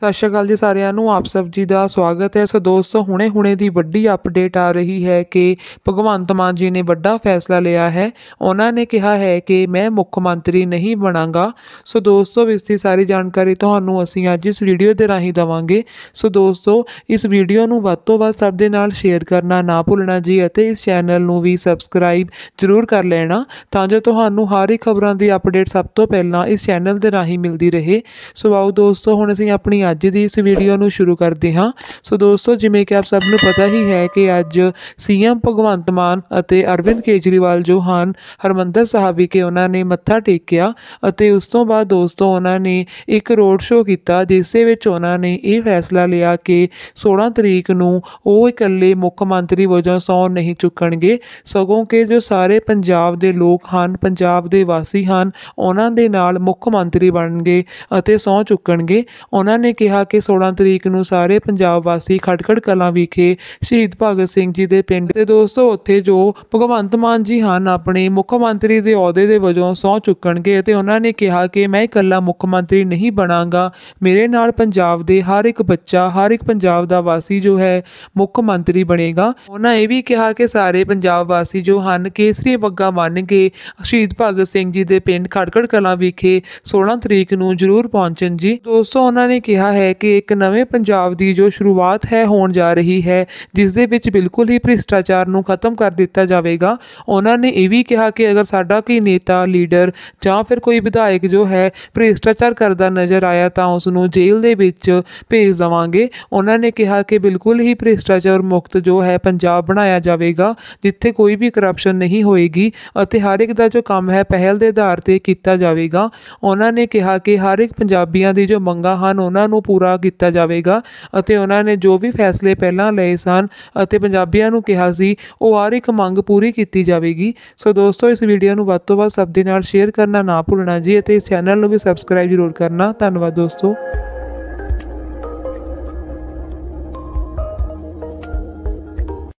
ਸਤਿ ਸ਼੍ਰੀ ਅਕਾਲ ਜੀ ਸਾਰਿਆਂ ਨੂੰ ਆਪ ਸਭ ਜੀ ਦਾ ਸਵਾਗਤ ਹੈ ਸੋ ਦੋਸਤੋ ਹੁਣੇ-ਹੁਣੇ ਦੀ ਵੱਡੀ ਅਪਡੇਟ ਆ ਰਹੀ ਹੈ ਕਿ ਭਗਵੰਤ ਮਾਨ ਜੀ ਨੇ ਵੱਡਾ ਫੈਸਲਾ ਲਿਆ ਹੈ ਉਹਨਾਂ ਨੇ ਕਿਹਾ ਹੈ ਕਿ ਮੈਂ ਮੁੱਖ ਮੰਤਰੀ ਨਹੀਂ ਬਣਾਂਗਾ ਸੋ ਦੋਸਤੋ ਇਸ ਦੀ ਸਾਰੀ ਜਾਣਕਾਰੀ ਤੁਹਾਨੂੰ ਅਸੀਂ ਅੱਜ ਇਸ ਵੀਡੀਓ ਦੇ ਰਾਹੀਂ ਦਵਾਂਗੇ ਸੋ ਦੋਸਤੋ ਇਸ ਵੀਡੀਓ ਨੂੰ ਵੱਧ ਤੋਂ ਵੱਧ ਸਭ ਦੇ ਨਾਲ ਸ਼ੇਅਰ ਕਰਨਾ ਨਾ ਭੁੱਲਣਾ ਜੀ ਅਤੇ ਇਸ ਚੈਨਲ ਨੂੰ ਵੀ ਸਬਸਕ੍ਰਾਈਬ ਜ਼ਰੂਰ ਕਰ ਲੈਣਾ ਤਾਂ ਜੋ ਤੁਹਾਨੂੰ ਹਰ ਇੱਕ ਖਬਰਾਂ ਦੀ ਅਪਡੇਟ ਸਭ ਤੋਂ ਪਹਿਲਾਂ ਇਸ ਚੈਨਲ ਦੇ ਰਾਹੀਂ ਮਿਲਦੀ ਰਹੇ ਸੋ ਆਓ ਦੋਸਤੋ ਹੁਣ ਅਸੀਂ ਆਪਣੀ ਅੱਜ ਦੀ ਇਸ ਵੀਡੀਓ ਨੂੰ ਸ਼ੁਰੂ ਕਰਦੇ ਹਾਂ ਸੋ ਦੋਸਤੋ ਜਿਵੇਂ ਕਿ ਆਪ ਸਭ ਨੂੰ ਪਤਾ ਹੀ ਹੈ ਕਿ ਅੱਜ ਸੀਐਮ ਭਗਵੰਤ ਮਾਨ ਅਤੇ ਅਰਵਿੰਦ ਕੇਜਰੀਵਾਲ ਜੋ ਹਨ ਹਰਮੰਦਰ ਸਾਹਿਬ ਵਿਖੇ ਉਹਨਾਂ ਨੇ ਮੱਥਾ ਟੇਕਿਆ ਅਤੇ ਉਸ ਤੋਂ ਬਾਅਦ ਦੋਸਤੋ ਉਹਨਾਂ ਨੇ ਇੱਕ ਰੋਡ ਸ਼ੋਅ ਕੀਤਾ ਜਿਸ ਦੇ ਵਿੱਚ ਉਹਨਾਂ ਨੇ ਇਹ ਫੈਸਲਾ ਲਿਆ ਕਿ 16 ਤਰੀਕ ਨੂੰ ਉਹ ਇਕੱਲੇ ਮੁੱਖ ਮੰਤਰੀ ਵਜੋਂ ਸੌਂ ਨਹੀਂ ਚੁੱਕਣਗੇ ਸਗੋਂ ਕਿ ਜੋ ਸਾਰੇ ਪੰਜਾਬ ਦੇ ਲੋਕ ਹਨ ਪੰਜਾਬ ਦੇ ਵਾਸੀ ਹਨ ਉਹਨਾਂ ਦੇ ਨਾਲ ਮੁੱਖ ਮੰਤਰੀ ਬਣਨਗੇ ਅਤੇ ਸੌਂ ਚੁੱਕਣਗੇ ਉਹਨਾਂ ਨੇ ਕਿਹਾ ਕਿ 16 ਤਰੀਕ ਨੂੰ ਸਾਰੇ ਪੰਜਾਬ ਵਾਸੀ ਖਟਖੜ ਕਲਾਂ ਵਿਖੇ ਸ਼ਹੀਦ ਭਗਤ ਸਿੰਘ ਜੀ ਦੇ ਪਿੰਡ ਤੇ ਦੋਸਤੋ ਉੱਥੇ ਜੋ ਭਗਵੰਤ ਮਾਨ ਜੀ ਹਨ ਆਪਣੇ ਮੁੱਖ ਮੰਤਰੀ ਦੇ ਅਹੁਦੇ ਦੇ ਵਜੋਂ ਸੌ ਚੁੱਕਣਗੇ ਤੇ ਉਹਨਾਂ ਨੇ ਕਿਹਾ ਕਿ ਮੈਂ ਇਕੱਲਾ ਮੁੱਖ ਮੰਤਰੀ ਨਹੀਂ ਬਣਾਂਗਾ ਮੇਰੇ ਨਾਲ ਪੰਜਾਬ ਦੇ ਹਰ ਇੱਕ ਬੱਚਾ ਹਰ ਇੱਕ ਪੰਜਾਬ ਦਾ ਵਾਸੀ ਜੋ ਹੈ ਮੁੱਖ ਮੰਤਰੀ ਬਣੇਗਾ ਉਹਨਾਂ ਇਹ ਵੀ ਕਿਹਾ ਕਿ ਸਾਰੇ ਪੰਜਾਬ ਵਾਸੀ ਜੋ ਹਨ ਕੇਸਰੀ ਬੱਗਾ ਮੰਨ ਕੇ ਸ਼ਹੀਦ ਭਗਤ ਸਿੰਘ ਜੀ ਦੇ ਪਿੰਡ ਖੜਕੜ ਕਲਾਂ ਵਿਖੇ 16 ਤਰੀਕ ਨੂੰ ਜ਼ਰੂਰ ਪਹੁੰਚਣ ਜੀ ਦੋਸਤੋ ਉਹਨਾਂ ਨੇ ਕਿਹਾ ਰਿਹਾ ਹੈ ਕਿ ਇੱਕ ਨਵੇਂ ਪੰਜਾਬ ਦੀ ਜੋ ਸ਼ੁਰੂਆਤ ਹੈ ਹੋਣ ਜਾ ਰਹੀ ਹੈ ਜਿਸ ਦੇ ਵਿੱਚ ਬਿਲਕੁਲ ਹੀ ਭ੍ਰਿਸ਼ਟਾਚਾਰ ਨੂੰ ਖਤਮ ਕਰ ਦਿੱਤਾ ਜਾਵੇਗਾ ਉਹਨਾਂ ਨੇ ਇਹ ਵੀ ਕਿਹਾ ਕਿ ਅਗਰ ਸਾਡਾ ਕੋਈ ਨੇਤਾ ਲੀਡਰ ਜਾਂ ਫਿਰ ਕੋਈ ਵਿਧਾਇਕ ਜੋ ਹੈ ਭ੍ਰਿਸ਼ਟਾਚਾਰ ਕਰਦਾ ਨਜ਼ਰ ਆਇਆ ਤਾਂ ਉਸ ਨੂੰ ਜੇਲ੍ਹ ਦੇ ਵਿੱਚ ਭੇਜ ਦਵਾਂਗੇ ਉਹਨਾਂ ਨੇ ਕਿਹਾ ਕਿ ਬਿਲਕੁਲ ਹੀ ਭ੍ਰਿਸ਼ਟਾਚਾਰ ਮੁਕਤ ਜੋ ਹੈ ਪੰਜਾਬ ਬਣਾਇਆ ਜਾਵੇਗਾ ਜਿੱਥੇ ਕੋਈ ਵੀ ਕਰਪਸ਼ਨ ਨਹੀਂ ਹੋਏਗੀ ਅਤੇ ਹਰ ਇੱਕ ਦਾ ਜੋ ਕੰਮ ਹੈ ਪਹਿਲ ਦੇ ਆਧਾਰ ਤੇ ਕੀਤਾ ਜਾਵੇਗਾ ਉਹਨਾਂ ਨੇ ਕਿਹਾ ਕਿ ਹਰ ਇੱਕ ਪੰਜਾਬੀਆਂ ਦੀ ਜੋ ਮੰਗਾਂ ਹਨ ਉਹਨਾਂ ਨੂੰ ਨੂੰ ਪੂਰਾ ਕੀਤਾ ਜਾਵੇਗਾ ਅਤੇ ਉਹਨਾਂ ਨੇ ਜੋ ਵੀ ਫੈਸਲੇ ਪਹਿਲਾਂ ਲਏ ਸਨ ਅਤੇ ਪੰਜਾਬੀਆਂ ਨੂੰ ਕਿਹਾ ਸੀ ਉਹ ਹਰ ਇੱਕ ਮੰਗ ਪੂਰੀ ਕੀਤੀ ਜਾਵੇਗੀ ਸੋ ਦੋਸਤੋ ਇਸ ਵੀਡੀਓ ਨੂੰ ਵੱਧ ਤੋਂ ਵੱਧ ਸਭ ਦੇ ਨਾਲ ਸ਼ੇਅਰ ਕਰਨਾ ਨਾ ਭੁੱਲਣਾ ਜੀ ਅਤੇ ਇਸ ਚੈਨਲ ਨੂੰ ਵੀ ਸਬਸਕ੍ਰਾਈਬ ਜ਼ਰੂਰ ਕਰਨਾ ਧੰਨਵਾਦ ਦੋਸਤੋ